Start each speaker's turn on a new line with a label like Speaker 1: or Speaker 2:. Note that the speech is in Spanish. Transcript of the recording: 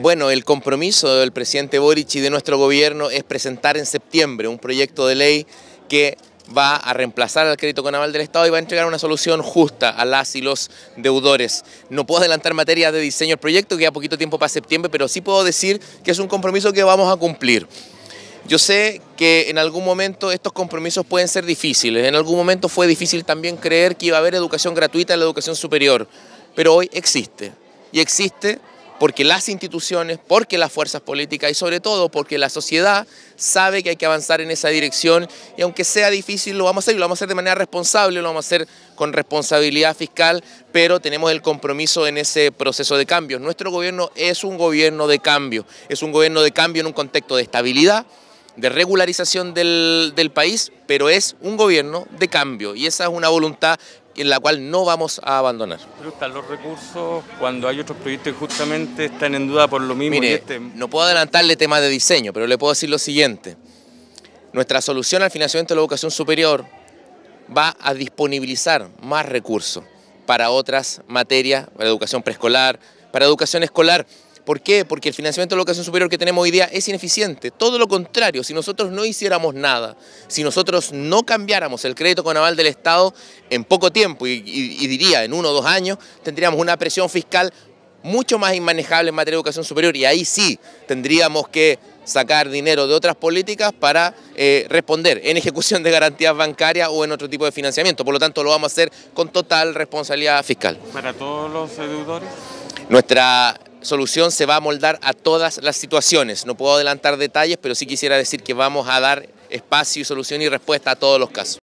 Speaker 1: Bueno, el compromiso del presidente Boric y de nuestro gobierno es presentar en septiembre un proyecto de ley que va a reemplazar al crédito con del Estado y va a entregar una solución justa a las y los deudores. No puedo adelantar materia de diseño del proyecto, que a poquito tiempo para septiembre, pero sí puedo decir que es un compromiso que vamos a cumplir. Yo sé que en algún momento estos compromisos pueden ser difíciles, en algún momento fue difícil también creer que iba a haber educación gratuita en la educación superior, pero hoy existe, y existe porque las instituciones, porque las fuerzas políticas y sobre todo porque la sociedad sabe que hay que avanzar en esa dirección y aunque sea difícil lo vamos a hacer, lo vamos a hacer de manera responsable, lo vamos a hacer con responsabilidad fiscal, pero tenemos el compromiso en ese proceso de cambio. Nuestro gobierno es un gobierno de cambio, es un gobierno de cambio en un contexto de estabilidad, de regularización del, del país, pero es un gobierno de cambio y esa es una voluntad en la cual no vamos a abandonar. Pero están los recursos cuando hay otros proyectos que justamente están en duda por lo mismo. Mire, este- no puedo adelantarle tema de diseño, pero le puedo decir lo siguiente. Nuestra solución al financiamiento de la educación superior va a disponibilizar más recursos para otras materias, para educación preescolar, para educación escolar. ¿Por qué? Porque el financiamiento de la educación superior que tenemos hoy día es ineficiente. Todo lo contrario, si nosotros no hiciéramos nada, si nosotros no cambiáramos el crédito con aval del Estado en poco tiempo, y, diría en uno o dos años, tendríamos una presión fiscal mucho más inmanejable en materia de educación superior y ahí sí tendríamos que sacar dinero de otras políticas para eh, responder en ejecución de garantías bancarias o en otro tipo de financiamiento. Por lo tanto, lo vamos a hacer con total responsabilidad fiscal. ¿Para todos los deudores? Nuestra solución se va a moldar a todas las situaciones. No puedo adelantar detalles, pero sí quisiera decir que vamos a dar espacio y solución y respuesta a todos los casos.